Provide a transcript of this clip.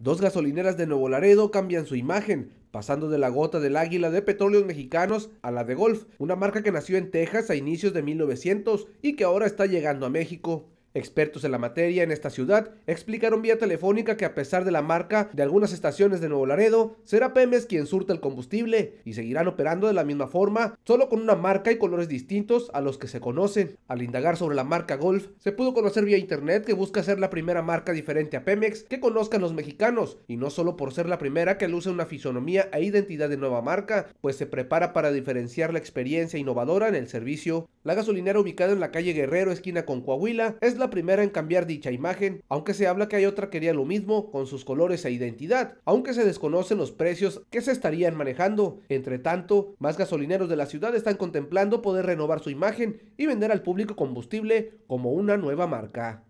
Dos gasolineras de Nuevo Laredo cambian su imagen, pasando de la gota del águila de petróleos mexicanos a la de Golf, una marca que nació en Texas a inicios de 1900 y que ahora está llegando a México. Expertos en la materia en esta ciudad explicaron vía telefónica que a pesar de la marca de algunas estaciones de Nuevo Laredo, será Pemex quien surta el combustible y seguirán operando de la misma forma, solo con una marca y colores distintos a los que se conocen. Al indagar sobre la marca Golf, se pudo conocer vía internet que busca ser la primera marca diferente a Pemex que conozcan los mexicanos, y no solo por ser la primera que luce una fisonomía e identidad de nueva marca, pues se prepara para diferenciar la experiencia innovadora en el servicio. La gasolinera ubicada en la calle Guerrero, esquina con Coahuila, es la primera en cambiar dicha imagen, aunque se habla que hay otra que haría lo mismo con sus colores e identidad, aunque se desconocen los precios que se estarían manejando. Entre tanto, más gasolineros de la ciudad están contemplando poder renovar su imagen y vender al público combustible como una nueva marca.